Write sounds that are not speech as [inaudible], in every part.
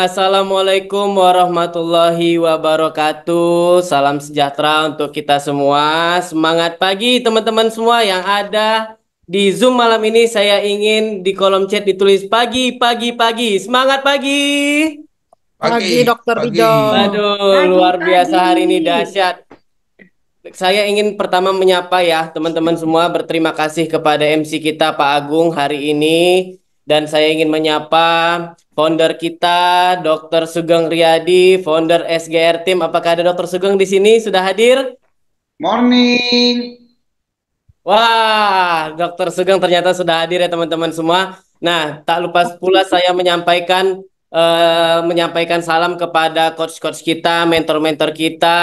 Assalamualaikum warahmatullahi wabarakatuh. Salam sejahtera untuk kita semua. Semangat pagi teman-teman semua yang ada di Zoom malam ini. Saya ingin di kolom chat ditulis pagi, pagi, pagi. Semangat pagi. Pagi, pagi Dokter Ijo. Aduh, pagi, luar biasa pagi. hari ini dahsyat. Saya ingin pertama menyapa ya teman-teman semua berterima kasih kepada MC kita Pak Agung hari ini dan saya ingin menyapa founder kita Dr. Sugeng Riyadi, founder SGR Team. Apakah ada Dr. Sugeng di sini sudah hadir? Morning. Wah, Dr. Sugeng ternyata sudah hadir ya teman-teman semua. Nah, tak lupa pula saya menyampaikan uh, menyampaikan salam kepada coach-coach kita, mentor-mentor kita,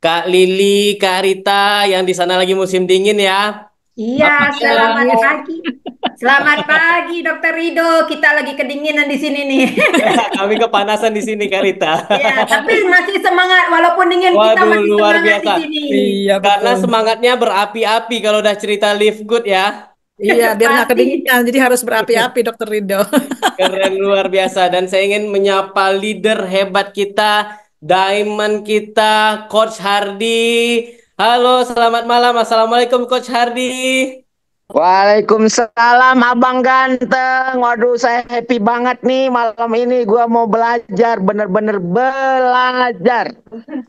Kak Lili, Kak Rita yang di sana lagi musim dingin ya. Iya, selamat pagi. Selamat pagi, Dokter Rido. Kita lagi kedinginan di sini nih. [laughs] Kami kepanasan di sini, Karita. Iya, tapi masih semangat walaupun dingin Waduh, kita masih luar semangat biasa. di sini. Iya, betul. Karena semangatnya berapi-api kalau udah cerita live good ya. Iya, biar nggak kedinginan, jadi harus berapi-api, Dokter Rido. [laughs] Keren luar biasa. Dan saya ingin menyapa leader hebat kita, Diamond kita, Coach Hardy, Halo, selamat malam. Assalamualaikum Coach Hardi. Waalaikumsalam Abang Ganteng. Waduh, saya happy banget nih malam ini. Gua mau belajar, bener-bener belajar.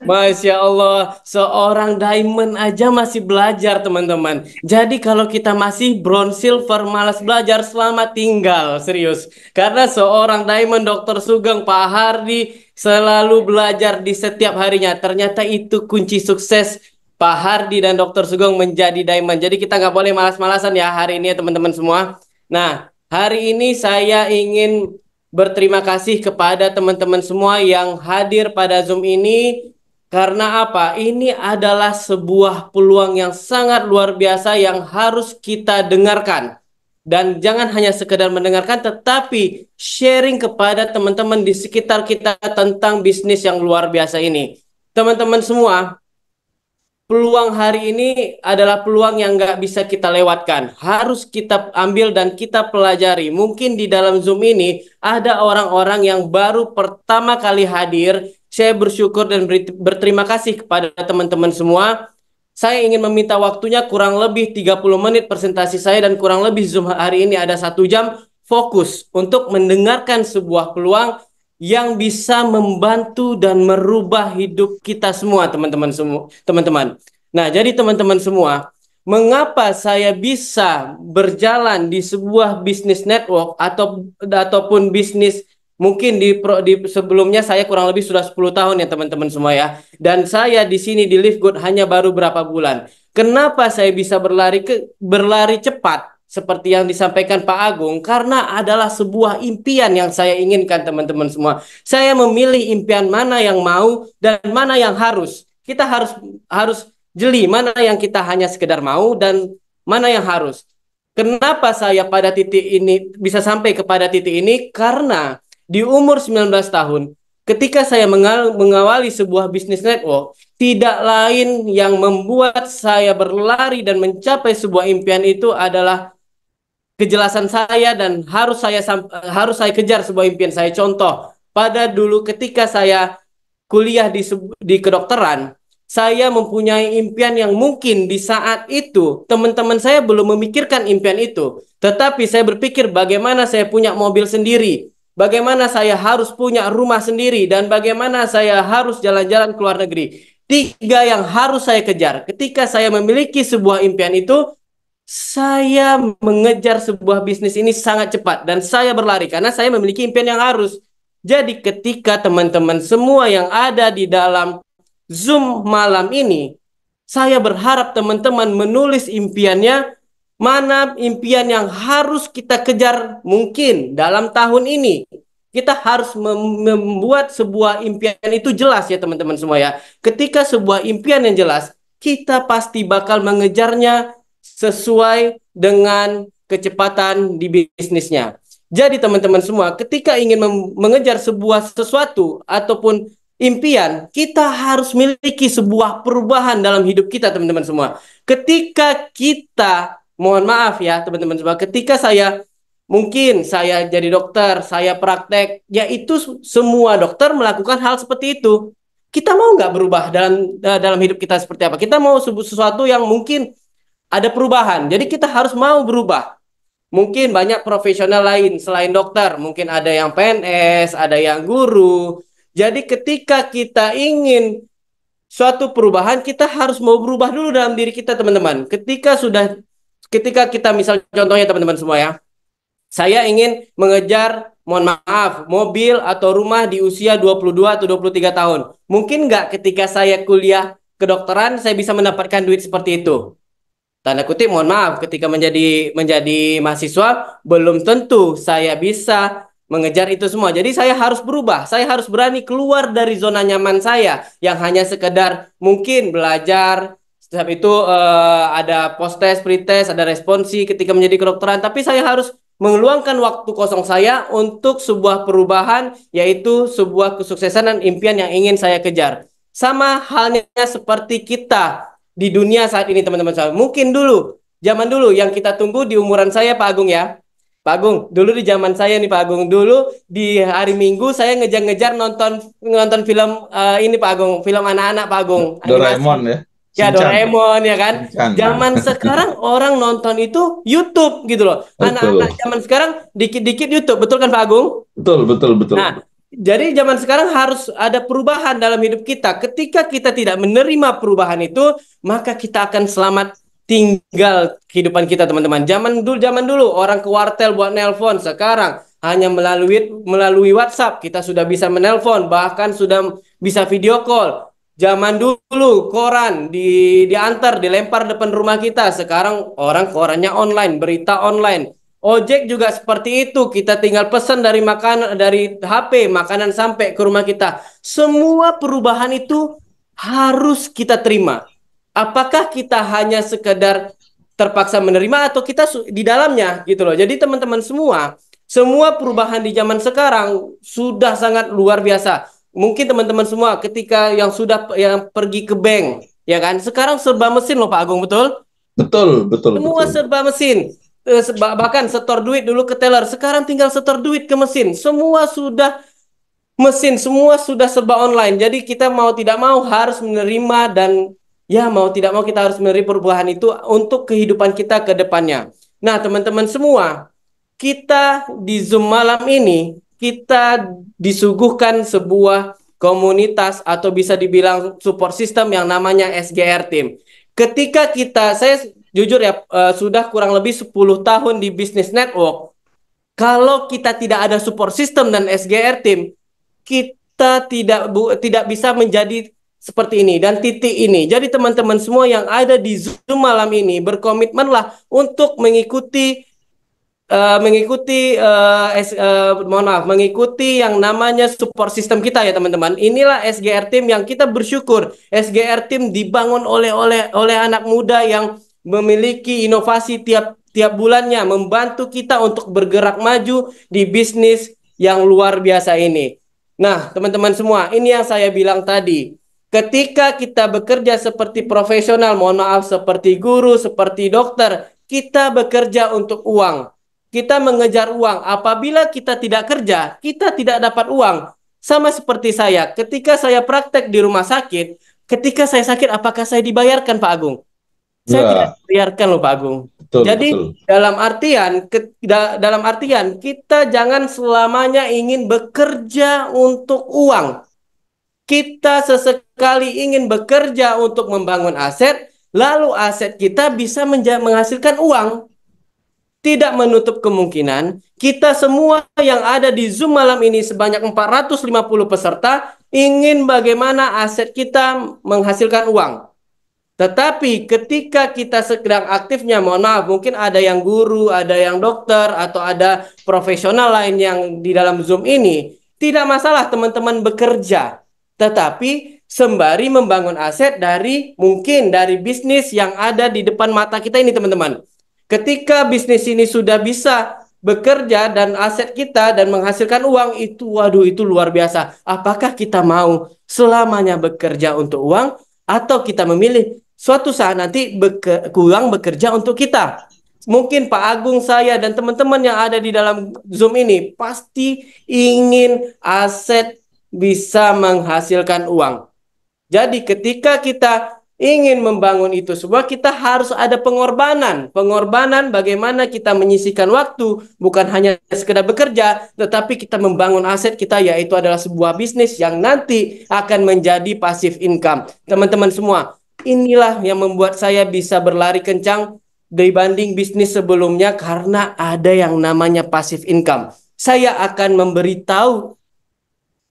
Masya Allah, seorang diamond aja masih belajar teman-teman. Jadi kalau kita masih bronze, silver, malas belajar, selamat tinggal. Serius. Karena seorang diamond Dokter Sugeng, Pak Hardi, selalu belajar di setiap harinya. Ternyata itu kunci sukses Pak Hardi dan Dr. Sugeng menjadi diamond. Jadi kita nggak boleh malas-malasan ya hari ini ya teman-teman semua. Nah, hari ini saya ingin berterima kasih kepada teman-teman semua yang hadir pada Zoom ini. Karena apa? Ini adalah sebuah peluang yang sangat luar biasa yang harus kita dengarkan. Dan jangan hanya sekedar mendengarkan, tetapi sharing kepada teman-teman di sekitar kita tentang bisnis yang luar biasa ini. Teman-teman semua, peluang hari ini adalah peluang yang nggak bisa kita lewatkan. Harus kita ambil dan kita pelajari. Mungkin di dalam Zoom ini ada orang-orang yang baru pertama kali hadir. Saya bersyukur dan berterima kasih kepada teman-teman semua. Saya ingin meminta waktunya kurang lebih 30 menit presentasi saya dan kurang lebih Zoom hari ini ada satu jam fokus untuk mendengarkan sebuah peluang yang bisa membantu dan merubah hidup kita semua, teman-teman semua, teman-teman. Nah, jadi teman-teman semua, mengapa saya bisa berjalan di sebuah bisnis network atau ataupun bisnis mungkin di, di sebelumnya saya kurang lebih sudah 10 tahun ya teman-teman semua ya. Dan saya di sini di Live Good hanya baru berapa bulan. Kenapa saya bisa berlari ke berlari cepat seperti yang disampaikan Pak Agung karena adalah sebuah impian yang saya inginkan teman-teman semua. Saya memilih impian mana yang mau dan mana yang harus. Kita harus harus jeli mana yang kita hanya sekedar mau dan mana yang harus. Kenapa saya pada titik ini bisa sampai kepada titik ini? Karena di umur 19 tahun ketika saya mengawali sebuah bisnis network tidak lain yang membuat saya berlari dan mencapai sebuah impian itu adalah kejelasan saya dan harus saya eh, harus saya kejar sebuah impian saya. Contoh, pada dulu ketika saya kuliah di di kedokteran, saya mempunyai impian yang mungkin di saat itu teman-teman saya belum memikirkan impian itu. Tetapi saya berpikir bagaimana saya punya mobil sendiri, bagaimana saya harus punya rumah sendiri dan bagaimana saya harus jalan-jalan ke luar negeri. Tiga yang harus saya kejar. Ketika saya memiliki sebuah impian itu, saya mengejar sebuah bisnis ini sangat cepat dan saya berlari karena saya memiliki impian yang harus. Jadi ketika teman-teman semua yang ada di dalam Zoom malam ini, saya berharap teman-teman menulis impiannya mana impian yang harus kita kejar mungkin dalam tahun ini. Kita harus membuat sebuah impian itu jelas ya teman-teman semua ya. Ketika sebuah impian yang jelas, kita pasti bakal mengejarnya sesuai dengan kecepatan di bisnisnya. Jadi teman-teman semua, ketika ingin mengejar sebuah sesuatu ataupun impian, kita harus miliki sebuah perubahan dalam hidup kita teman-teman semua. Ketika kita, mohon maaf ya teman-teman semua, ketika saya mungkin saya jadi dokter, saya praktek, yaitu semua dokter melakukan hal seperti itu. Kita mau nggak berubah dalam eh, dalam hidup kita seperti apa? Kita mau sesuatu yang mungkin ada perubahan. Jadi kita harus mau berubah. Mungkin banyak profesional lain selain dokter, mungkin ada yang PNS, ada yang guru. Jadi ketika kita ingin suatu perubahan, kita harus mau berubah dulu dalam diri kita, teman-teman. Ketika sudah ketika kita misal contohnya teman-teman semua ya. Saya ingin mengejar mohon maaf, mobil atau rumah di usia 22 atau 23 tahun. Mungkin nggak ketika saya kuliah kedokteran saya bisa mendapatkan duit seperti itu tanda kutip mohon maaf ketika menjadi menjadi mahasiswa belum tentu saya bisa mengejar itu semua. Jadi saya harus berubah, saya harus berani keluar dari zona nyaman saya yang hanya sekedar mungkin belajar setiap itu uh, ada post test, pre test, ada responsi ketika menjadi kedokteran, tapi saya harus mengeluangkan waktu kosong saya untuk sebuah perubahan yaitu sebuah kesuksesan dan impian yang ingin saya kejar. Sama halnya seperti kita di dunia saat ini teman-teman saya. Mungkin dulu, zaman dulu yang kita tunggu di umuran saya Pak Agung ya. Pak Agung, dulu di zaman saya nih Pak Agung, dulu di hari Minggu saya ngejar-ngejar nonton nonton film uh, ini Pak Agung, film anak-anak Pak Agung. Doraemon ya. Ya Doraemon ya kan. Sinchan. Zaman [laughs] sekarang orang nonton itu YouTube gitu loh. Anak-anak zaman sekarang dikit-dikit YouTube, betul kan Pak Agung? Betul, betul, betul. Nah, jadi zaman sekarang harus ada perubahan dalam hidup kita. Ketika kita tidak menerima perubahan itu, maka kita akan selamat tinggal kehidupan kita, teman-teman. Zaman dulu zaman dulu orang ke wartel buat nelpon, sekarang hanya melalui melalui WhatsApp kita sudah bisa menelpon, bahkan sudah bisa video call. Zaman dulu koran di diantar, dilempar depan rumah kita. Sekarang orang korannya online, berita online Ojek juga seperti itu. Kita tinggal pesan dari makanan dari HP, makanan sampai ke rumah kita. Semua perubahan itu harus kita terima. Apakah kita hanya sekedar terpaksa menerima atau kita di dalamnya gitu loh. Jadi teman-teman semua, semua perubahan di zaman sekarang sudah sangat luar biasa. Mungkin teman-teman semua ketika yang sudah yang pergi ke bank, ya kan? Sekarang serba mesin loh Pak Agung, betul? Betul, betul. Semua betul. serba mesin Eh, bahkan setor duit dulu ke teller sekarang tinggal setor duit ke mesin semua sudah mesin semua sudah serba online jadi kita mau tidak mau harus menerima dan ya mau tidak mau kita harus menerima perubahan itu untuk kehidupan kita ke depannya nah teman-teman semua kita di Zoom malam ini kita disuguhkan sebuah komunitas atau bisa dibilang support system yang namanya SGR Team. Ketika kita saya jujur ya uh, sudah kurang lebih 10 tahun di bisnis network. Kalau kita tidak ada support system dan SGR team, kita tidak bu tidak bisa menjadi seperti ini dan titik ini. Jadi teman-teman semua yang ada di Zoom malam ini berkomitmenlah untuk mengikuti uh, mengikuti uh, S, uh, mohon maaf mengikuti yang namanya support system kita ya teman-teman. Inilah SGR team yang kita bersyukur. SGR team dibangun oleh oleh oleh anak muda yang memiliki inovasi tiap tiap bulannya membantu kita untuk bergerak maju di bisnis yang luar biasa ini. Nah, teman-teman semua, ini yang saya bilang tadi. Ketika kita bekerja seperti profesional, mohon maaf seperti guru, seperti dokter, kita bekerja untuk uang. Kita mengejar uang. Apabila kita tidak kerja, kita tidak dapat uang. Sama seperti saya, ketika saya praktek di rumah sakit, ketika saya sakit apakah saya dibayarkan Pak Agung? Saya iya. tidak biarkan loh Pak Agung. Betul, Jadi betul. dalam artian ke, da, dalam artian kita jangan selamanya ingin bekerja untuk uang. Kita sesekali ingin bekerja untuk membangun aset, lalu aset kita bisa menghasilkan uang. Tidak menutup kemungkinan kita semua yang ada di Zoom malam ini sebanyak 450 peserta ingin bagaimana aset kita menghasilkan uang tetapi ketika kita sedang aktifnya, mohon maaf, mungkin ada yang guru, ada yang dokter, atau ada profesional lain yang di dalam Zoom ini, tidak masalah teman-teman bekerja. Tetapi sembari membangun aset dari mungkin dari bisnis yang ada di depan mata kita ini teman-teman. Ketika bisnis ini sudah bisa bekerja dan aset kita dan menghasilkan uang itu waduh itu luar biasa. Apakah kita mau selamanya bekerja untuk uang atau kita memilih suatu saat nanti beke, kurang bekerja untuk kita. Mungkin Pak Agung, saya, dan teman-teman yang ada di dalam Zoom ini pasti ingin aset bisa menghasilkan uang. Jadi ketika kita ingin membangun itu semua, kita harus ada pengorbanan. Pengorbanan bagaimana kita menyisihkan waktu, bukan hanya sekedar bekerja, tetapi kita membangun aset kita, yaitu adalah sebuah bisnis yang nanti akan menjadi passive income. Teman-teman semua, Inilah yang membuat saya bisa berlari kencang dibanding bisnis sebelumnya karena ada yang namanya passive income. Saya akan memberitahu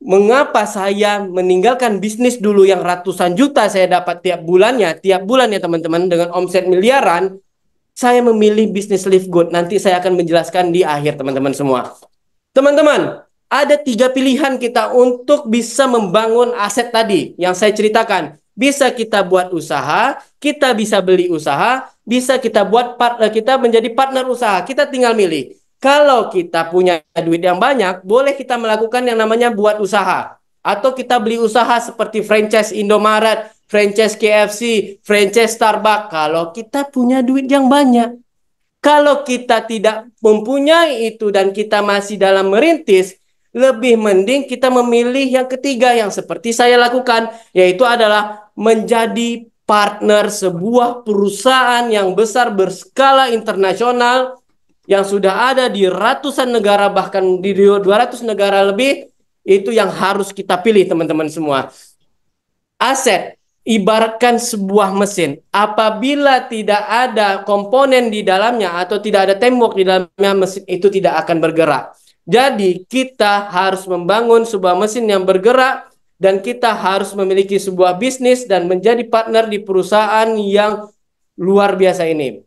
mengapa saya meninggalkan bisnis dulu yang ratusan juta saya dapat tiap bulannya, tiap bulannya teman-teman dengan omset miliaran, saya memilih bisnis live good. Nanti saya akan menjelaskan di akhir teman-teman semua. Teman-teman, ada tiga pilihan kita untuk bisa membangun aset tadi yang saya ceritakan bisa kita buat usaha, kita bisa beli usaha, bisa kita buat partner eh, kita menjadi partner usaha. Kita tinggal milih. Kalau kita punya duit yang banyak, boleh kita melakukan yang namanya buat usaha. Atau kita beli usaha seperti franchise Indomaret, franchise KFC, franchise Starbucks. Kalau kita punya duit yang banyak. Kalau kita tidak mempunyai itu dan kita masih dalam merintis, lebih mending kita memilih yang ketiga yang seperti saya lakukan, yaitu adalah menjadi partner sebuah perusahaan yang besar berskala internasional yang sudah ada di ratusan negara bahkan di 200 negara lebih itu yang harus kita pilih teman-teman semua. Aset ibaratkan sebuah mesin. Apabila tidak ada komponen di dalamnya atau tidak ada tembok di dalamnya mesin itu tidak akan bergerak. Jadi kita harus membangun sebuah mesin yang bergerak dan kita harus memiliki sebuah bisnis dan menjadi partner di perusahaan yang luar biasa ini.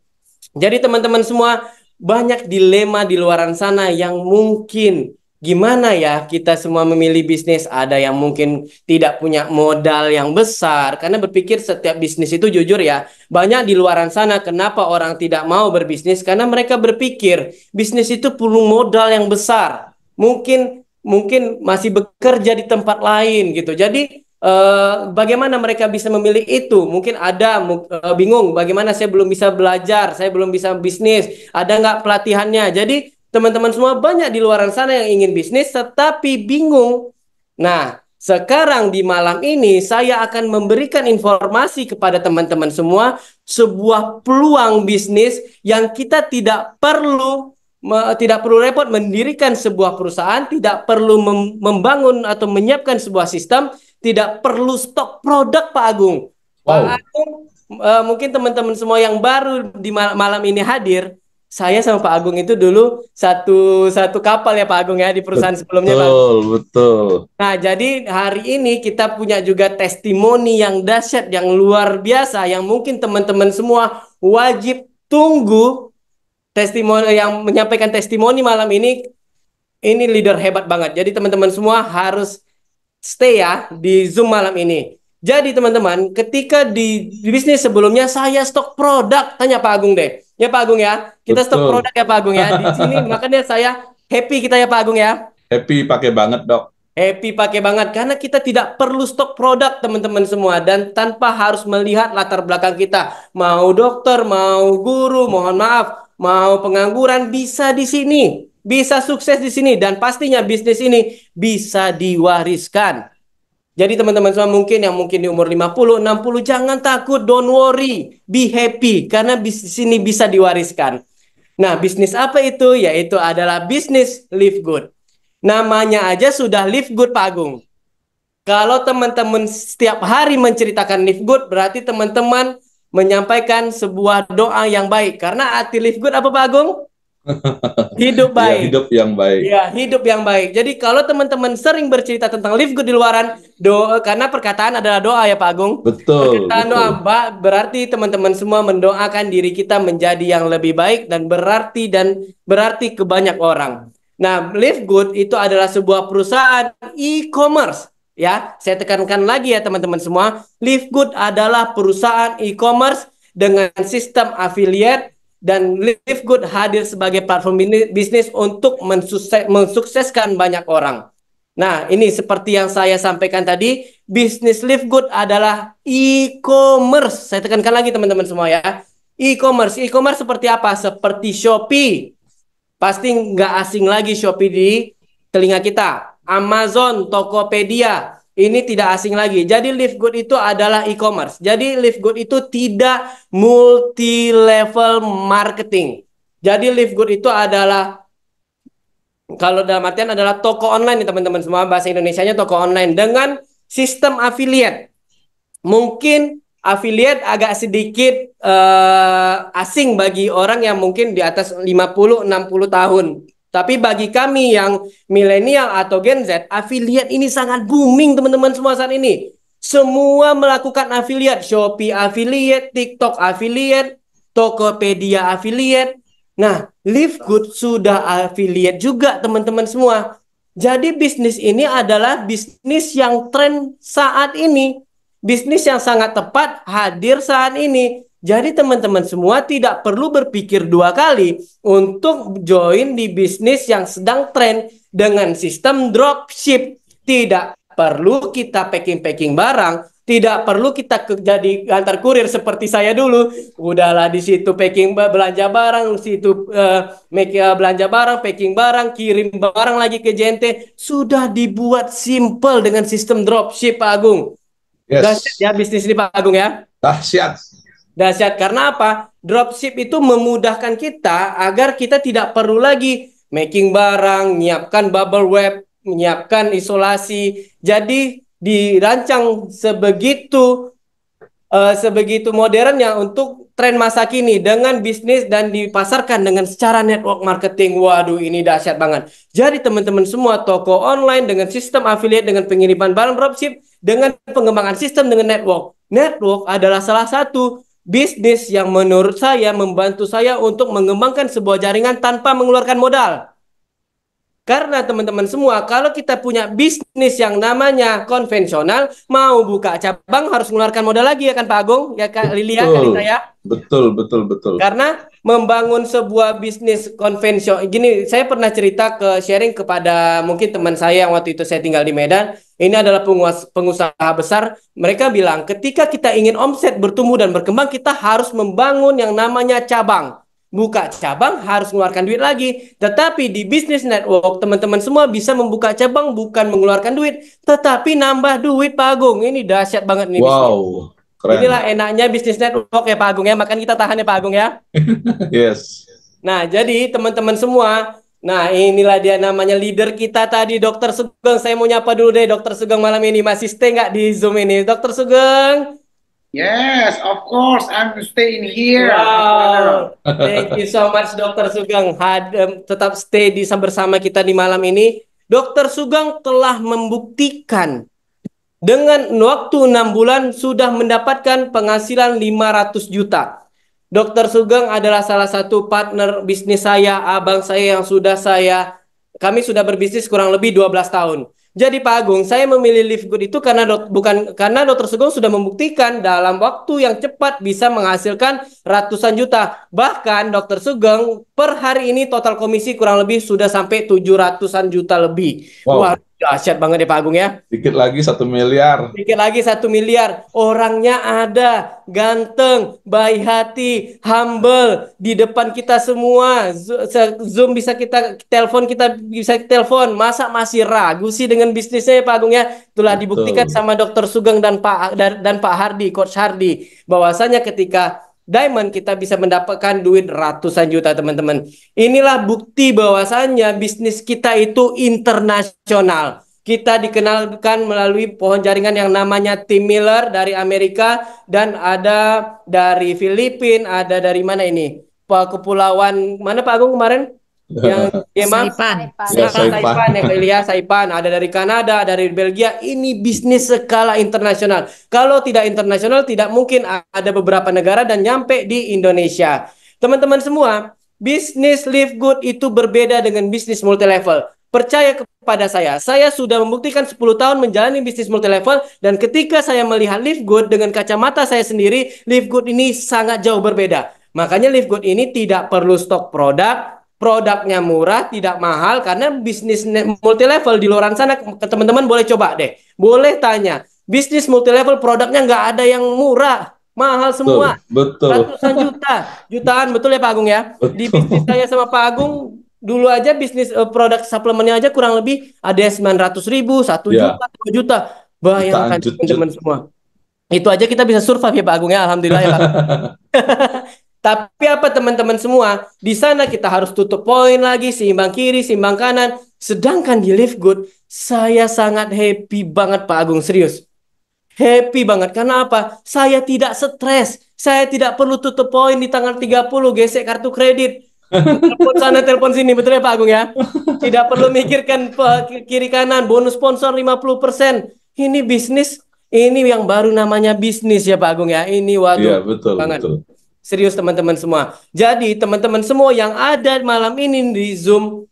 Jadi teman-teman semua, banyak dilema di luar sana yang mungkin gimana ya kita semua memilih bisnis ada yang mungkin tidak punya modal yang besar karena berpikir setiap bisnis itu jujur ya banyak di luar sana kenapa orang tidak mau berbisnis karena mereka berpikir bisnis itu perlu modal yang besar mungkin mungkin masih bekerja di tempat lain gitu. Jadi eh, bagaimana mereka bisa memilih itu? Mungkin ada eh, bingung bagaimana saya belum bisa belajar, saya belum bisa bisnis, ada nggak pelatihannya? Jadi teman-teman semua banyak di luar sana yang ingin bisnis tetapi bingung. Nah, sekarang di malam ini saya akan memberikan informasi kepada teman-teman semua sebuah peluang bisnis yang kita tidak perlu me, tidak perlu repot mendirikan sebuah perusahaan, tidak perlu mem, membangun atau menyiapkan sebuah sistem, tidak perlu stok produk Pak Agung. Wow. Pak Agung, e, mungkin teman-teman semua yang baru di mal malam ini hadir, saya sama Pak Agung itu dulu satu satu kapal ya Pak Agung ya di perusahaan betul, sebelumnya Betul, betul. Nah, jadi hari ini kita punya juga testimoni yang dahsyat yang luar biasa yang mungkin teman-teman semua wajib tunggu testimoni yang menyampaikan testimoni malam ini ini leader hebat banget. Jadi teman-teman semua harus stay ya di Zoom malam ini. Jadi teman-teman, ketika di, di bisnis sebelumnya saya stok produk, tanya Pak Agung deh. Ya Pak Agung ya, kita Betul. stok produk ya Pak Agung ya. Di sini [laughs] makanya saya happy kita ya Pak Agung ya. Happy pakai banget dok. Happy pakai banget karena kita tidak perlu stok produk teman-teman semua dan tanpa harus melihat latar belakang kita. Mau dokter, mau guru, mohon maaf, mau pengangguran bisa di sini, bisa sukses di sini dan pastinya bisnis ini bisa diwariskan. Jadi teman-teman semua mungkin yang mungkin di umur 50, 60 jangan takut, don't worry, be happy karena bisnis ini bisa diwariskan. Nah, bisnis apa itu? Yaitu adalah bisnis live good. Namanya aja sudah live good Pak Agung. Kalau teman-teman setiap hari menceritakan live good, berarti teman-teman menyampaikan sebuah doa yang baik. Karena arti live good apa Pak Agung? [laughs] hidup ya, baik. Ya, hidup yang baik. Ya, hidup yang baik. Jadi kalau teman-teman sering bercerita tentang live good di luaran, doa karena perkataan adalah doa ya Pak Agung. Betul. Perkataan betul. doa Mbak berarti teman-teman semua mendoakan diri kita menjadi yang lebih baik dan berarti dan berarti ke banyak orang. Nah, Live Good itu adalah sebuah perusahaan e-commerce Ya, saya tekankan lagi ya teman-teman semua, Good adalah perusahaan e-commerce dengan sistem affiliate dan Good hadir sebagai platform bisnis untuk mensukses, mensukseskan banyak orang. Nah, ini seperti yang saya sampaikan tadi, bisnis Good adalah e-commerce. Saya tekankan lagi teman-teman semua ya. E-commerce, e-commerce seperti apa? Seperti Shopee. Pasti nggak asing lagi Shopee di telinga kita. Amazon, Tokopedia, ini tidak asing lagi. Jadi Live Good itu adalah e-commerce. Jadi Live Good itu tidak multi level marketing. Jadi Live Good itu adalah kalau dalam artian adalah toko online nih teman-teman semua bahasa Indonesia-nya toko online dengan sistem affiliate. Mungkin affiliate agak sedikit uh, asing bagi orang yang mungkin di atas 50 60 tahun. Tapi bagi kami yang milenial atau Gen Z, afiliat ini sangat booming teman-teman semua saat ini. Semua melakukan afiliat, Shopee afiliat, TikTok afiliat, Tokopedia afiliat. Nah, Live Good sudah afiliat juga teman-teman semua. Jadi bisnis ini adalah bisnis yang tren saat ini. Bisnis yang sangat tepat hadir saat ini. Jadi teman-teman semua tidak perlu berpikir dua kali untuk join di bisnis yang sedang tren dengan sistem dropship. Tidak perlu kita packing-packing barang, tidak perlu kita ke, jadi antar kurir seperti saya dulu. Udahlah di situ packing belanja barang, di situ uh, make uh, belanja barang, packing barang, kirim barang lagi ke JNT. Sudah dibuat simple dengan sistem dropship Pak Agung. Yes. ya bisnis ini Pak Agung ya. Dah siap. Dahsyat karena apa? Dropship itu memudahkan kita agar kita tidak perlu lagi making barang, menyiapkan bubble web, menyiapkan isolasi. Jadi dirancang sebegitu uh, sebegitu modernnya untuk tren masa kini dengan bisnis dan dipasarkan dengan secara network marketing. Waduh, ini dahsyat banget. Jadi teman-teman semua toko online dengan sistem affiliate dengan pengiriman barang dropship dengan pengembangan sistem dengan network. Network adalah salah satu bisnis yang menurut saya membantu saya untuk mengembangkan sebuah jaringan tanpa mengeluarkan modal. Karena teman-teman semua, kalau kita punya bisnis yang namanya konvensional, mau buka cabang harus mengeluarkan modal lagi ya kan Pak Agung, ya Kak Lilia, ya, betul, Kalita ya. Betul, betul, betul. Karena membangun sebuah bisnis konvensional. Gini, saya pernah cerita ke sharing kepada mungkin teman saya yang waktu itu saya tinggal di Medan. Ini adalah penguas, pengusaha besar. Mereka bilang, ketika kita ingin omset bertumbuh dan berkembang, kita harus membangun yang namanya cabang. Buka cabang harus mengeluarkan duit lagi. Tetapi di bisnis network, teman-teman semua bisa membuka cabang bukan mengeluarkan duit, tetapi nambah duit, Pak Ini dahsyat banget nih. Wow. Bisnis. Keren. Inilah enaknya bisnis network ya Pak Agung ya, makan kita tahan ya Pak Agung ya. [laughs] yes. Nah, jadi teman-teman semua, nah inilah dia namanya leader kita tadi Dokter Sugeng. Saya mau nyapa dulu deh Dokter Sugeng malam ini masih stay nggak di Zoom ini? Dokter Sugeng. Yes, of course, I'm staying here. Wow. [laughs] Thank you so much, Dokter Sugeng. Had, um, tetap stay di bersama kita di malam ini. Dokter Sugeng telah membuktikan dengan waktu 6 bulan sudah mendapatkan penghasilan 500 juta. Dokter Sugeng adalah salah satu partner bisnis saya, abang saya yang sudah saya kami sudah berbisnis kurang lebih 12 tahun. Jadi Pak Agung, saya memilih Live Good itu karena dok, bukan karena Dokter Sugeng sudah membuktikan dalam waktu yang cepat bisa menghasilkan ratusan juta. Bahkan Dokter Sugeng per hari ini total komisi kurang lebih sudah sampai 700-an juta lebih. Wow. Wah, Dahsyat banget ya Pak Agung ya. Dikit lagi satu miliar. Dikit lagi satu miliar. Orangnya ada, ganteng, baik hati, humble, di depan kita semua. Zoom bisa kita telepon, kita bisa telepon. Masa masih ragu sih dengan bisnisnya ya Pak Agung ya? Itulah Betul. dibuktikan sama Dokter Sugeng dan Pak dan Pak Hardi, Coach Hardi, bahwasanya ketika diamond kita bisa mendapatkan duit ratusan juta teman-teman. Inilah bukti bahwasannya bisnis kita itu internasional. Kita dikenalkan melalui pohon jaringan yang namanya Tim Miller dari Amerika dan ada dari Filipina, ada dari mana ini? Pak Kepulauan mana Pak Agung kemarin? yang [laughs] emang Saipan. Ya, Saipan. Saipan ya, ya Ilya Saipan ada dari Kanada dari Belgia ini bisnis skala internasional kalau tidak internasional tidak mungkin ada beberapa negara dan nyampe di Indonesia teman-teman semua bisnis live good itu berbeda dengan bisnis multi level percaya kepada saya saya sudah membuktikan 10 tahun menjalani bisnis multi level dan ketika saya melihat live good dengan kacamata saya sendiri live good ini sangat jauh berbeda Makanya Live Good ini tidak perlu stok produk, produknya murah, tidak mahal karena bisnis multi level di luar sana teman-teman boleh coba deh. Boleh tanya. Bisnis multi level produknya nggak ada yang murah, mahal semua. Betul. Ratusan juta, jutaan betul ya Pak Agung ya. Betul. Di bisnis saya sama Pak Agung dulu aja bisnis uh, produk suplemennya aja kurang lebih ada sembilan ratus ribu, 1 ya. juta, 2 juta. Bayangkan teman-teman semua. Itu aja kita bisa survive ya Pak Agung ya, Alhamdulillah ya Pak. [laughs] Tapi apa teman-teman semua, di sana kita harus tutup poin lagi, seimbang kiri, seimbang kanan. Sedangkan di Live Good, saya sangat happy banget Pak Agung, serius. Happy banget, karena apa? Saya tidak stres, saya tidak perlu tutup poin di tanggal 30, gesek kartu kredit. telepon sana, telepon sini, betul ya Pak Agung ya? Tidak perlu mikirkan kiri kanan, bonus sponsor 50%. Ini bisnis, ini yang baru namanya bisnis ya Pak Agung ya. Ini waduh. Iya, betul, banget. betul. Serius teman-teman semua. Jadi teman-teman semua yang ada malam ini di Zoom,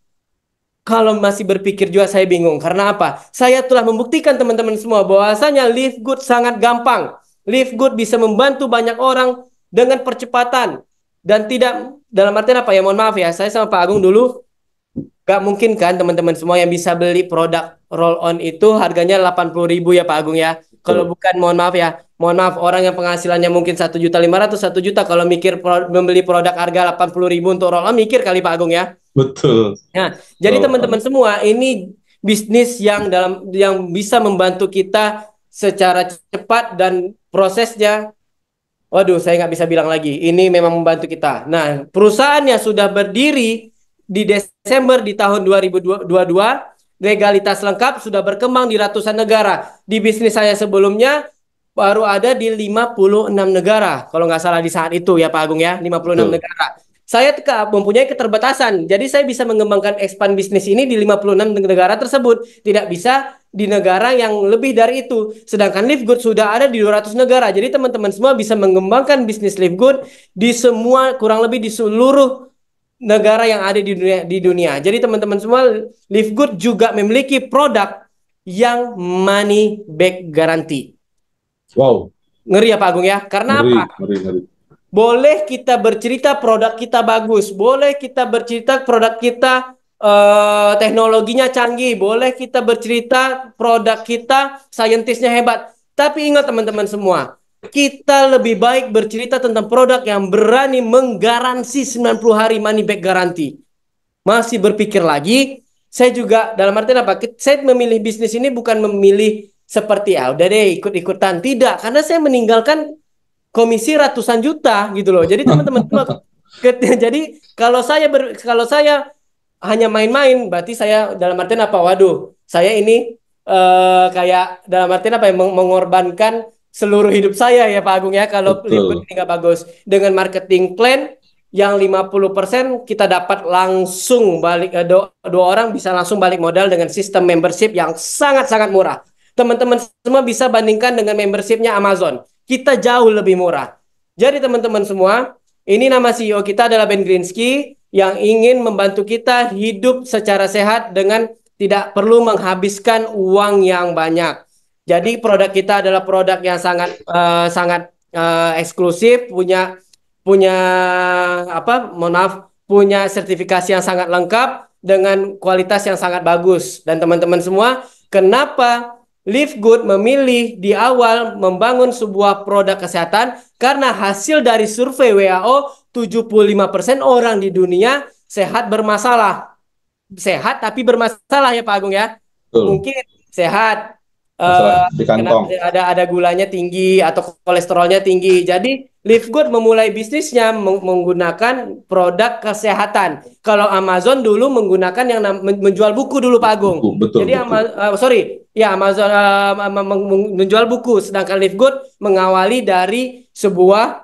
kalau masih berpikir juga saya bingung. Karena apa? Saya telah membuktikan teman-teman semua bahwasanya live good sangat gampang. Live good bisa membantu banyak orang dengan percepatan dan tidak dalam artian apa ya? Mohon maaf ya, saya sama Pak Agung dulu Gak mungkin kan teman-teman semua yang bisa beli produk roll on itu harganya 80.000 ya Pak Agung ya. Kalau bukan mohon maaf ya, mohon maaf orang yang penghasilannya mungkin satu juta lima ratus satu juta kalau mikir pro membeli produk harga delapan puluh ribu untuk roll on mikir kali Pak Agung ya. Betul. Nah, jadi teman-teman oh. semua ini bisnis yang dalam yang bisa membantu kita secara cepat dan prosesnya waduh saya nggak bisa bilang lagi ini memang membantu kita. Nah perusahaannya sudah berdiri di Desember di tahun 2022 legalitas lengkap sudah berkembang di ratusan negara. Di bisnis saya sebelumnya baru ada di 56 negara kalau nggak salah di saat itu ya Pak Agung ya 56 Betul. negara. Saya mempunyai keterbatasan, jadi saya bisa mengembangkan expand bisnis ini di 56 negara tersebut. Tidak bisa di negara yang lebih dari itu. Sedangkan Live Good sudah ada di 200 negara. Jadi teman-teman semua bisa mengembangkan bisnis Live Good di semua kurang lebih di seluruh negara yang ada di dunia di dunia. Jadi teman-teman semua Live Good juga memiliki produk yang money back guarantee. Wow. Ngeri ya Pak Agung ya? Karena ngeri, apa? Ngeri, ngeri. Boleh kita bercerita produk kita bagus, boleh kita bercerita produk kita eh, teknologinya canggih, boleh kita bercerita produk kita saintisnya hebat. Tapi ingat teman-teman semua, kita lebih baik bercerita tentang produk yang berani menggaransi 90 hari money back garanti. Masih berpikir lagi, saya juga dalam artian apa? Saya memilih bisnis ini bukan memilih seperti ah udah deh ikut-ikutan. Tidak, karena saya meninggalkan komisi ratusan juta gitu loh. Jadi teman-teman [laughs] [laughs] jadi kalau saya ber, kalau saya hanya main-main berarti saya dalam artian apa? Waduh, saya ini uh, kayak dalam artian apa ya? mengorbankan seluruh hidup saya ya Pak Agung ya kalau libur ini nggak bagus dengan marketing plan yang 50% kita dapat langsung balik eh, dua, dua orang bisa langsung balik modal dengan sistem membership yang sangat-sangat murah. Teman-teman semua bisa bandingkan dengan membershipnya Amazon. Kita jauh lebih murah. Jadi teman-teman semua, ini nama CEO kita adalah Ben Grinsky yang ingin membantu kita hidup secara sehat dengan tidak perlu menghabiskan uang yang banyak. Jadi produk kita adalah produk yang sangat uh, sangat uh, eksklusif, punya punya apa? Mohon maaf, punya sertifikasi yang sangat lengkap dengan kualitas yang sangat bagus. Dan teman-teman semua, kenapa Live Good memilih di awal membangun sebuah produk kesehatan karena hasil dari survei WHO 75% orang di dunia sehat bermasalah. Sehat tapi bermasalah ya Pak Agung ya. Uh. Mungkin sehat, Eh, di kantong. ada ada gulanya tinggi atau kolesterolnya tinggi. Jadi Live Good memulai bisnisnya menggunakan produk kesehatan. Kalau Amazon dulu menggunakan yang menjual buku dulu Pak Agung. Buku, betul. Jadi buku. Ama uh, sorry, ya Amazon uh, menjual buku, sedangkan Live Good mengawali dari sebuah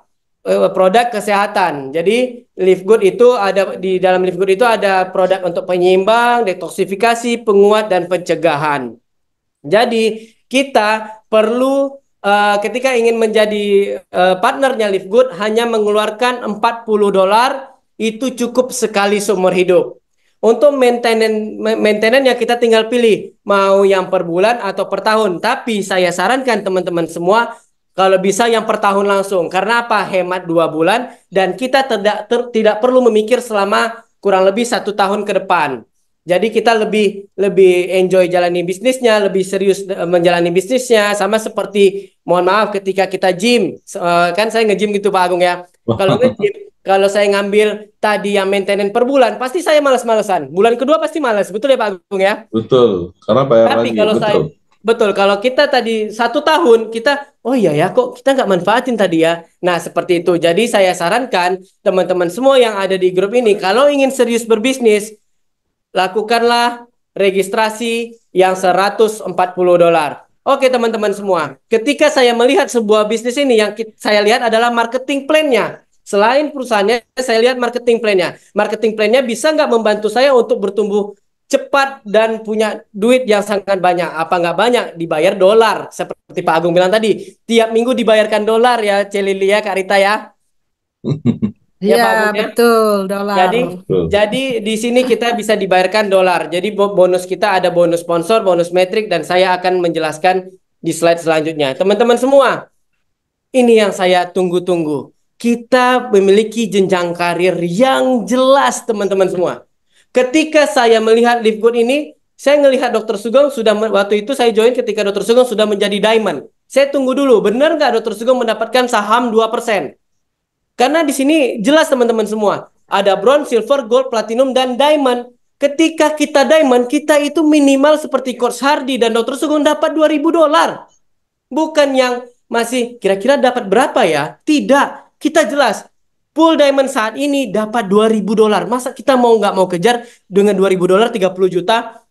produk kesehatan. Jadi Live Good itu ada di dalam Live Good itu ada produk untuk penyeimbang, detoksifikasi, penguat dan pencegahan. Jadi kita perlu uh, ketika ingin menjadi uh, partnernya Live Good hanya mengeluarkan 40 dolar itu cukup sekali seumur hidup. Untuk maintenance maintenance ya kita tinggal pilih mau yang per bulan atau per tahun. Tapi saya sarankan teman-teman semua kalau bisa yang per tahun langsung. Karena apa? Hemat dua bulan dan kita tidak tidak perlu memikir selama kurang lebih satu tahun ke depan. Jadi kita lebih lebih enjoy jalani bisnisnya, lebih serius eh, menjalani bisnisnya, sama seperti mohon maaf ketika kita gym, eh, kan saya nge-gym gitu Pak Agung ya. Kalau [laughs] nge-gym, kalau saya ngambil tadi yang maintenance per bulan, pasti saya malas-malesan. Bulan kedua pasti malas, betul ya Pak Agung ya? Betul, karena bayar Tapi lagi. kalau betul. saya Betul, kalau kita tadi satu tahun kita, oh iya ya kok kita nggak manfaatin tadi ya. Nah seperti itu. Jadi saya sarankan teman-teman semua yang ada di grup ini, kalau ingin serius berbisnis, lakukanlah registrasi yang 140 dolar. Oke teman-teman semua, ketika saya melihat sebuah bisnis ini yang saya lihat adalah marketing plan-nya. Selain perusahaannya, saya lihat marketing plan-nya. Marketing plan-nya bisa nggak membantu saya untuk bertumbuh cepat dan punya duit yang sangat banyak. Apa nggak banyak? Dibayar dolar. Seperti Pak Agung bilang tadi, tiap minggu dibayarkan dolar ya Celilia Kak Rita ya. [laughs] Ya, iya, ya, betul, dolar. Jadi betul. jadi di sini kita bisa dibayarkan dolar. Jadi bonus kita ada bonus sponsor, bonus metrik dan saya akan menjelaskan di slide selanjutnya. Teman-teman semua, ini yang saya tunggu-tunggu. Kita memiliki jenjang karir yang jelas, teman-teman semua. Ketika saya melihat Live Good ini, saya melihat Dr. Sugeng sudah waktu itu saya join ketika Dr. Sugeng sudah menjadi diamond. Saya tunggu dulu, benar nggak Dr. Sugeng mendapatkan saham 2%? Karena di sini jelas teman-teman semua, ada bronze, silver, gold, platinum, dan diamond. Ketika kita diamond, kita itu minimal seperti Coach Hardy dan Dr. Sugeng dapat 2000 dolar. Bukan yang masih kira-kira dapat berapa ya? Tidak. Kita jelas, full diamond saat ini dapat 2000 dolar. Masa kita mau nggak mau kejar dengan 2000 dolar 30 juta?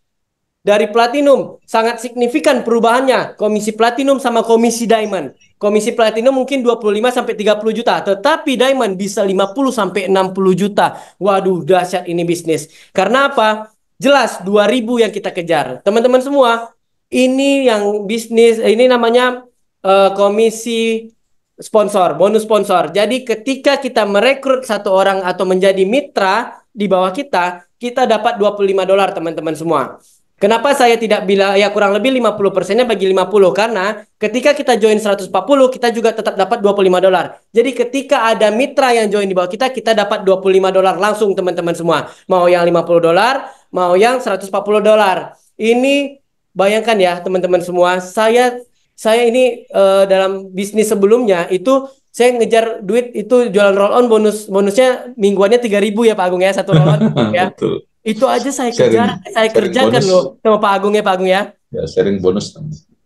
Dari platinum, sangat signifikan perubahannya. Komisi platinum sama komisi diamond. Komisi platinum mungkin 25 sampai 30 juta, tetapi diamond bisa 50 sampai 60 juta. Waduh, dahsyat ini bisnis. Karena apa? Jelas 2000 yang kita kejar. Teman-teman semua, ini yang bisnis ini namanya uh, komisi sponsor, bonus sponsor. Jadi ketika kita merekrut satu orang atau menjadi mitra di bawah kita, kita dapat 25 dolar teman-teman semua. Kenapa saya tidak bilang ya kurang lebih 50 persennya bagi 50 karena ketika kita join 140 kita juga tetap dapat 25 dolar. Jadi ketika ada mitra yang join di bawah kita kita dapat 25 dolar langsung teman-teman semua. Mau yang 50 dolar, mau yang 140 dolar. Ini bayangkan ya teman-teman semua, saya saya ini uh, dalam bisnis sebelumnya itu saya ngejar duit itu jualan roll on bonus bonusnya mingguannya 3000 ya Pak Agung ya satu roll on [laughs] ya. Itu aja saya kerja saya kerjakan bonus. loh sama Pak Agung ya Pak Agung ya. Ya sharing bonus.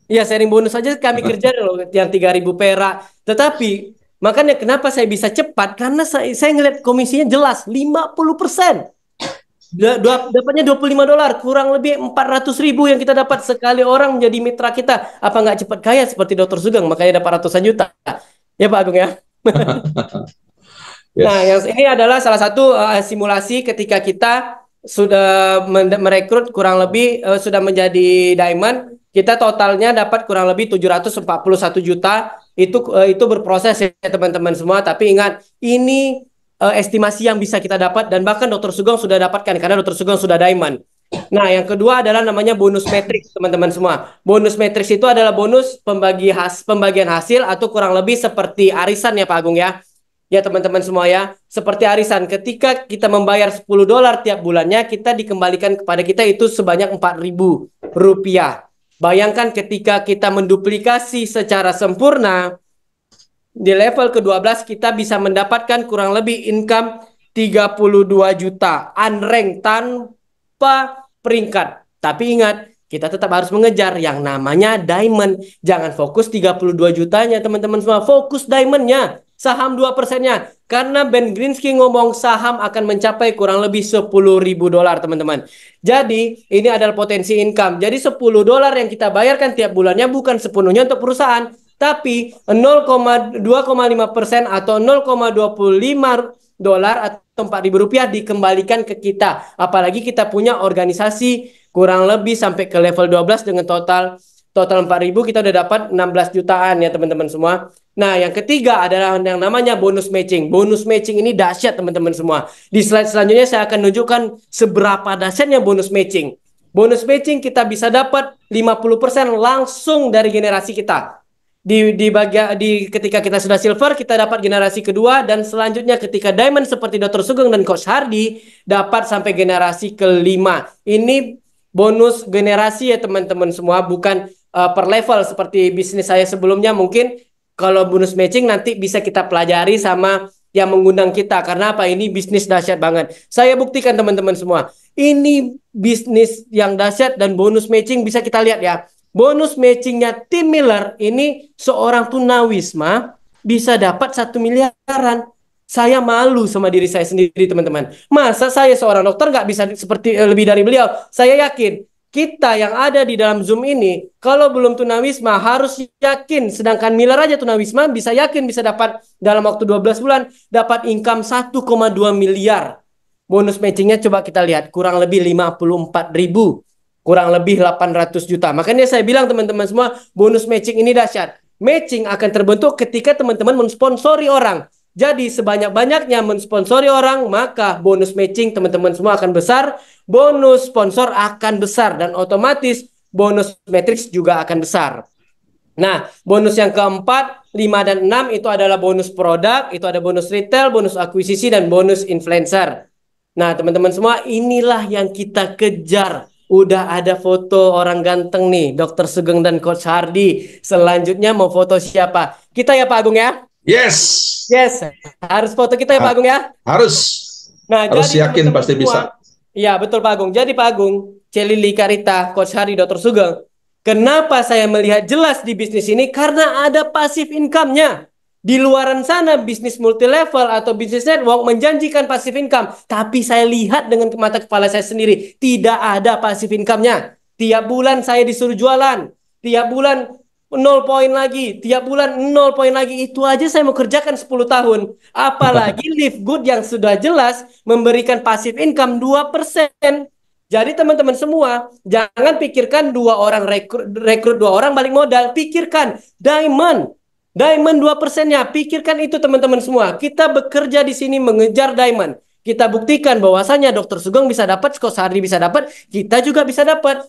Iya sharing bonus aja kami kerja loh yang tiga ribu perak. Tetapi makanya kenapa saya bisa cepat karena saya, saya ngeliat komisinya jelas 50 persen. Dapatnya 25 dolar, kurang lebih empat ratus ribu yang kita dapat sekali orang menjadi mitra kita. Apa nggak cepat kaya seperti Dokter Sugeng, makanya dapat ratusan juta. Ya Pak Agung ya. [laughs] Nah, yes. Nah, yang ini adalah salah satu uh, simulasi ketika kita sudah merekrut kurang lebih uh, sudah menjadi diamond kita totalnya dapat kurang lebih 741 juta itu uh, itu berproses ya teman-teman semua tapi ingat ini uh, estimasi yang bisa kita dapat dan bahkan dokter Sugeng sudah dapatkan karena dokter Sugeng sudah diamond. Nah, yang kedua adalah namanya bonus matrix, teman-teman semua. Bonus matrix itu adalah bonus pembagi has pembagian hasil atau kurang lebih seperti arisan ya Pak Agung ya ya teman-teman semua ya. Seperti arisan, ketika kita membayar 10 dolar tiap bulannya, kita dikembalikan kepada kita itu sebanyak 4.000 rupiah. Bayangkan ketika kita menduplikasi secara sempurna, di level ke-12 kita bisa mendapatkan kurang lebih income 32 juta unrank tanpa peringkat. Tapi ingat, kita tetap harus mengejar yang namanya diamond. Jangan fokus 32 jutanya teman-teman semua, fokus diamondnya saham 2 persennya. Karena Ben Greensky ngomong saham akan mencapai kurang lebih 10 ribu dolar teman-teman. Jadi ini adalah potensi income. Jadi 10 dolar yang kita bayarkan tiap bulannya bukan sepenuhnya untuk perusahaan. Tapi 0,2,5 persen atau 0,25 dolar atau 4 ribu rupiah dikembalikan ke kita. Apalagi kita punya organisasi kurang lebih sampai ke level 12 dengan total total ribu kita udah dapat 16 jutaan ya teman-teman semua. Nah, yang ketiga adalah yang namanya bonus matching. Bonus matching ini dahsyat teman-teman semua. Di slide selanjutnya saya akan tunjukkan seberapa dahsyatnya bonus matching. Bonus matching kita bisa dapat 50% langsung dari generasi kita. Di di di ketika kita sudah silver, kita dapat generasi kedua dan selanjutnya ketika diamond seperti Dr. Sugeng dan Coach Hardy dapat sampai generasi kelima. Ini bonus generasi ya teman-teman semua, bukan uh, per level seperti bisnis saya sebelumnya mungkin kalau bonus matching nanti bisa kita pelajari sama yang mengundang kita karena apa ini bisnis dahsyat banget. Saya buktikan teman-teman semua. Ini bisnis yang dahsyat dan bonus matching bisa kita lihat ya. Bonus matchingnya Tim Miller ini seorang tunawisma bisa dapat satu miliaran. Saya malu sama diri saya sendiri teman-teman. Masa saya seorang dokter nggak bisa seperti eh, lebih dari beliau? Saya yakin kita yang ada di dalam Zoom ini, kalau belum tunawisma harus yakin, sedangkan Miller aja tunawisma bisa yakin bisa dapat dalam waktu 12 bulan, dapat income 1,2 miliar. Bonus matchingnya coba kita lihat, kurang lebih 54 ribu, kurang lebih 800 juta. Makanya saya bilang teman-teman semua, bonus matching ini dahsyat. Matching akan terbentuk ketika teman-teman mensponsori orang. Jadi sebanyak-banyaknya mensponsori orang, maka bonus matching teman-teman semua akan besar, bonus sponsor akan besar dan otomatis bonus matrix juga akan besar. Nah, bonus yang keempat, lima dan enam itu adalah bonus produk, itu ada bonus retail, bonus akuisisi dan bonus influencer. Nah, teman-teman semua, inilah yang kita kejar. Udah ada foto orang ganteng nih, Dokter Sugeng dan Coach Hardy. Selanjutnya mau foto siapa? Kita ya Pak Agung ya. Yes. Yes. Harus foto kita ya Pak Agung ya? Harus. Nah, harus jadi, yakin teman -teman pasti bisa. Iya, betul Pak Agung. Jadi Pak Agung, Celili Karita, Coach Hari, Dr. Sugeng. Kenapa saya melihat jelas di bisnis ini? Karena ada pasif income-nya. Di luaran sana bisnis multi level atau bisnis network menjanjikan pasif income. Tapi saya lihat dengan mata kepala saya sendiri, tidak ada pasif income-nya. Tiap bulan saya disuruh jualan. Tiap bulan nol poin lagi tiap bulan nol poin lagi itu aja saya mau kerjakan 10 tahun apalagi [laughs] live good yang sudah jelas memberikan pasif income dua persen jadi teman-teman semua jangan pikirkan dua orang rekrut, rekrut dua orang balik modal pikirkan diamond diamond dua persennya pikirkan itu teman-teman semua kita bekerja di sini mengejar diamond kita buktikan bahwasanya dokter Sugeng bisa dapat, Skosari bisa dapat, kita juga bisa dapat.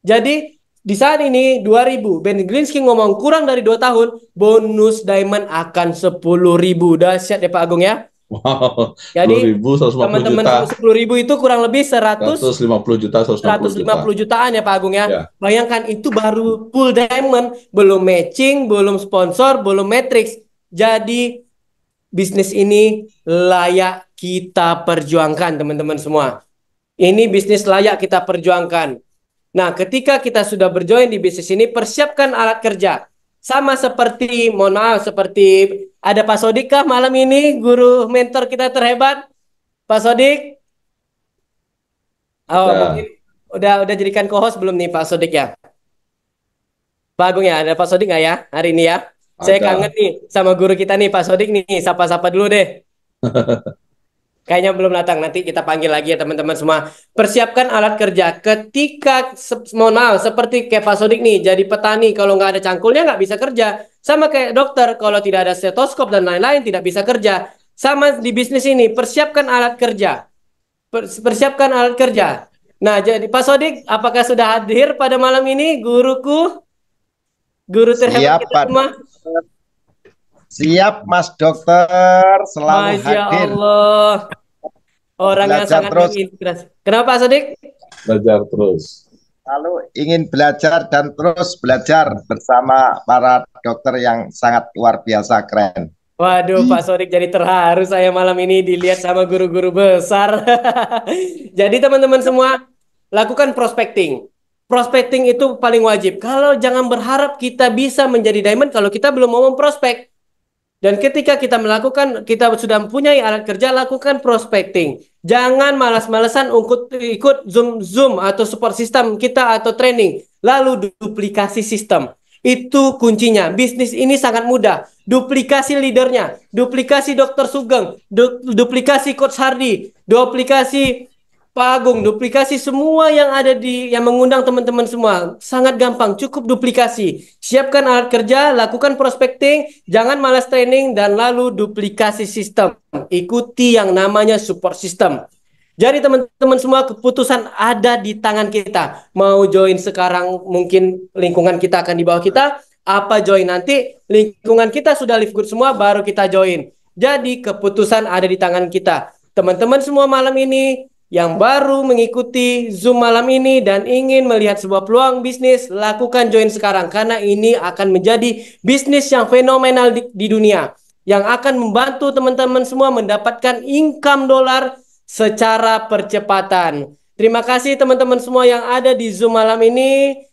Jadi di saat ini 2000 Ben Grinsky ngomong kurang dari 2 tahun bonus diamond akan 10.000 dahsyat ya Pak Agung ya Wow, jadi teman-teman sepuluh ribu itu kurang lebih seratus lima puluh juta, seratus lima puluh jutaan ya Pak Agung ya. ya. Bayangkan itu baru full diamond, belum matching, belum sponsor, belum matrix. Jadi bisnis ini layak kita perjuangkan teman-teman semua. Ini bisnis layak kita perjuangkan. Nah, ketika kita sudah berjoin di bisnis ini, persiapkan alat kerja. Sama seperti, mohon maaf, seperti ada Pak Sodik malam ini, guru mentor kita terhebat? Pak Sodik? Oh, nah. udah udah jadikan co-host belum nih Pak Sodik ya? Pak Agung ya, ada Pak Sodik nggak ya hari ini ya? Ada. Saya kangen nih sama guru kita nih Pak Sodik nih, sapa-sapa dulu deh. [laughs] Kayaknya belum datang. Nanti kita panggil lagi ya teman-teman semua. Persiapkan alat kerja. Ketika se- mohon maaf seperti Keva Sodik nih jadi petani kalau nggak ada cangkulnya nggak bisa kerja. Sama kayak dokter kalau tidak ada stetoskop dan lain-lain tidak bisa kerja. Sama di bisnis ini persiapkan alat kerja. Persiapkan alat kerja. Nah, jadi Pak Sodik, apakah sudah hadir pada malam ini guruku? Guru terhebat Siap, kita semua. Siap Mas Dokter, selalu Masya hadir. Allah. Orang belajar yang sangat terus. menginspirasi. Kenapa Sodik? Belajar terus. Lalu ingin belajar dan terus belajar bersama para dokter yang sangat luar biasa keren. Waduh, Pak Sodik jadi terharu saya malam ini dilihat sama guru-guru besar. [laughs] jadi teman-teman semua lakukan prospecting. Prospecting itu paling wajib. Kalau jangan berharap kita bisa menjadi diamond kalau kita belum mau memprospek. Dan ketika kita melakukan, kita sudah mempunyai alat kerja, lakukan prospecting. Jangan malas-malesan ikut, Zoom-Zoom atau support system kita atau training. Lalu duplikasi sistem. Itu kuncinya. Bisnis ini sangat mudah. Duplikasi leadernya, duplikasi Dokter Sugeng, du duplikasi Coach Hardy, duplikasi Pak Agung, duplikasi semua yang ada di yang mengundang teman-teman semua sangat gampang, cukup duplikasi. Siapkan alat kerja, lakukan prospecting, jangan malas training dan lalu duplikasi sistem. Ikuti yang namanya support system. Jadi teman-teman semua keputusan ada di tangan kita. Mau join sekarang mungkin lingkungan kita akan di bawah kita, apa join nanti lingkungan kita sudah live good semua baru kita join. Jadi keputusan ada di tangan kita. Teman-teman semua malam ini yang baru mengikuti Zoom malam ini dan ingin melihat sebuah peluang bisnis, lakukan join sekarang karena ini akan menjadi bisnis yang fenomenal di, di dunia yang akan membantu teman-teman semua mendapatkan income dolar secara percepatan. Terima kasih teman-teman semua yang ada di Zoom malam ini.